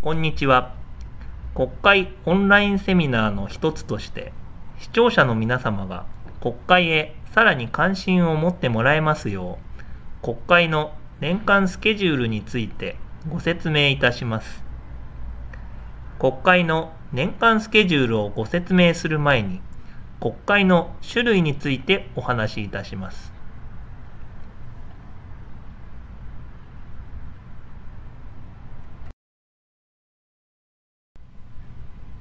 こんにちは国会オンラインセミナーの一つとして視聴者の皆様が国会へさらに関心を持ってもらえますよう国会の年間スケジュールについてご説明いたします国会の年間スケジュールをご説明する前に国会の種類についてお話しいたします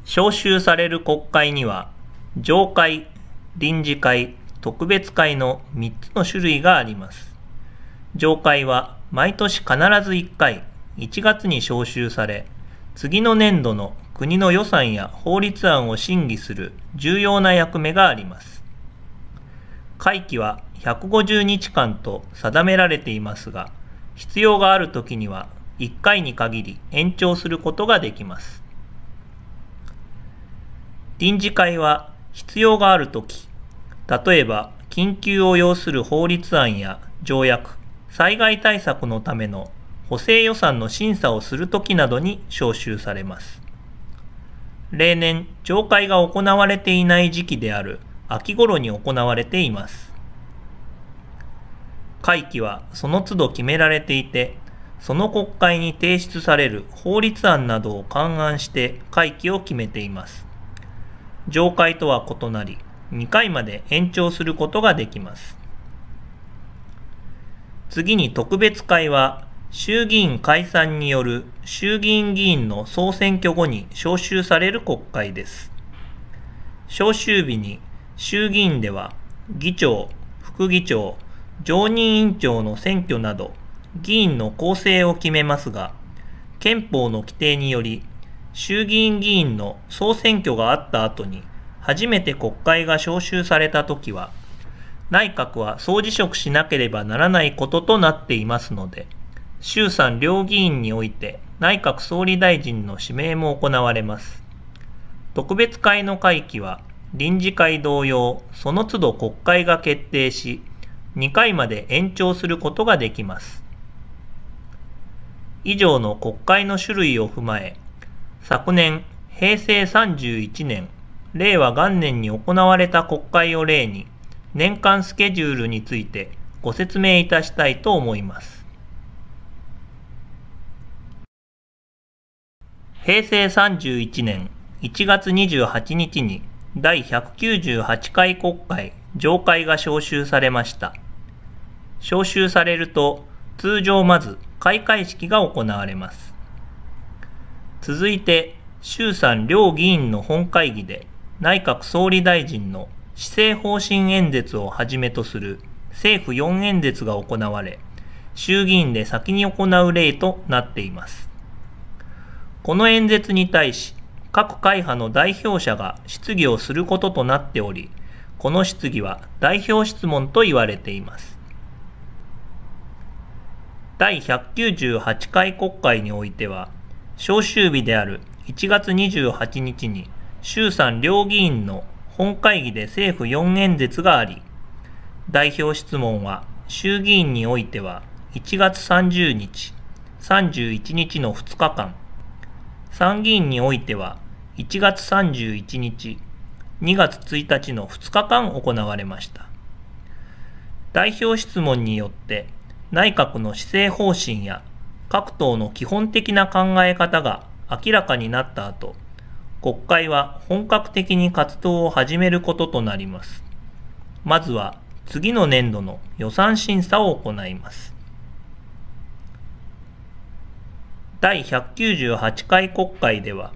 召集される国会には、常会、臨時会、特別会の3つの種類があります。常会は毎年必ず1回、1月に召集され、次の年度の国の予算や法律案を審議する重要な役目があります。会期は150日間と定められていますが、必要がある時には1回に限り延長することができます。臨時会は必要があるとき、例えば緊急を要する法律案や条約、災害対策のための補正予算の審査をするときなどに招集されます。例年、上会が行われていない時期である秋頃に行われています。会期はその都度決められていて、その国会に提出される法律案などを勘案して会期を決めています。上階とは異なり、2回まで延長することができます。次に特別会は、衆議院解散による衆議院議員の総選挙後に召集される国会です。召集日に衆議院では議長、副議長、常任委員長の選挙など議員の構成を決めますが、憲法の規定により衆議院議員の総選挙があった後に初めて国会が召集された時は内閣は総辞職しなければならないこととなっていますので衆参両議員において内閣総理大臣の指名も行われます特別会の会期は臨時会同様その都度国会が決定し2回まで延長することができます以上の国会の種類を踏まえ昨年、平成31年、令和元年に行われた国会を例に、年間スケジュールについてご説明いたしたいと思います。平成31年1月28日に第198回国会上会が召集されました。召集されると、通常まず開会式が行われます。続いて衆参両議員の本会議で内閣総理大臣の施政方針演説をはじめとする政府4演説が行われ衆議院で先に行う例となっていますこの演説に対し各会派の代表者が質疑をすることとなっておりこの質疑は代表質問と言われています第198回国会においては召集日である1月28日に衆参両議院の本会議で政府4演説があり、代表質問は衆議院においては1月30日、31日の2日間、参議院においては1月31日、2月1日の2日間行われました。代表質問によって内閣の施政方針や各党の基本的な考え方が明らかになった後、国会は本格的に活動を始めることとなります。まずは次の年度の予算審査を行います。第198回国会では、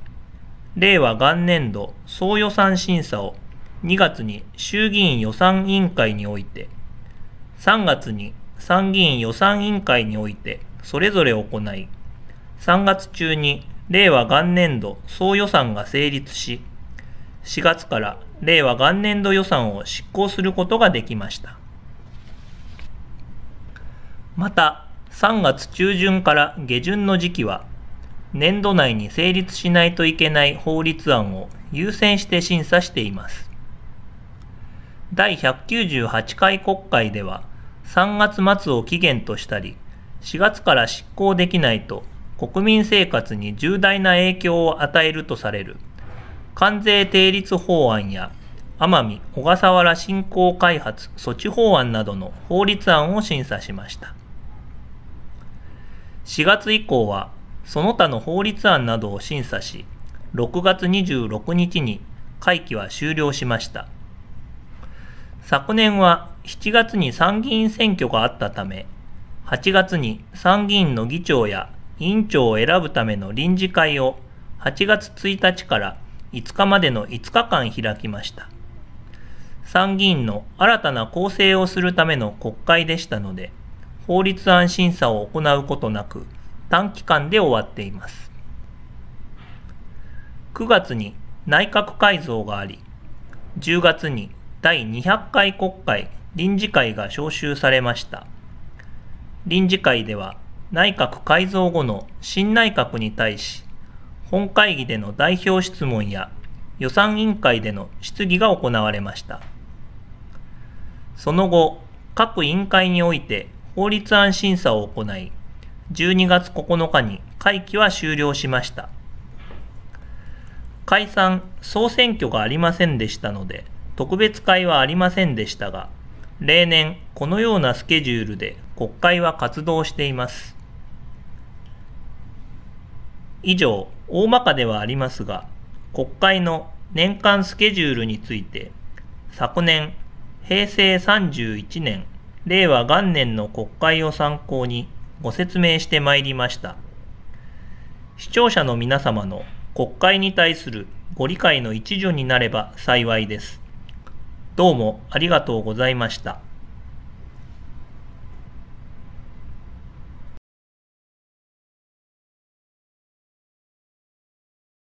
令和元年度総予算審査を2月に衆議院予算委員会において、3月に参議院予算委員会において、それぞれ行い、3月中に令和元年度総予算が成立し、4月から令和元年度予算を執行することができました。また、3月中旬から下旬の時期は、年度内に成立しないといけない法律案を優先して審査しています。第198回国会では、3月末を期限としたり、4月から執行できないと国民生活に重大な影響を与えるとされる関税定律法案や奄美・小笠原振興開発措置法案などの法律案を審査しました4月以降はその他の法律案などを審査し6月26日に会期は終了しました昨年は7月に参議院選挙があったため8月に参議院の議長や委員長を選ぶための臨時会を8月1日から5日までの5日間開きました。参議院の新たな構成をするための国会でしたので、法律案審査を行うことなく短期間で終わっています。9月に内閣改造があり、10月に第200回国会臨時会が召集されました。臨時会では内閣改造後の新内閣に対し本会議での代表質問や予算委員会での質疑が行われましたその後各委員会において法律案審査を行い12月9日に会期は終了しました解散・総選挙がありませんでしたので特別会はありませんでしたが例年このようなスケジュールで国会は活動しています。以上、大まかではありますが、国会の年間スケジュールについて、昨年、平成31年、令和元年の国会を参考にご説明してまいりました。視聴者の皆様の国会に対するご理解の一助になれば幸いです。どうもありがとうございました。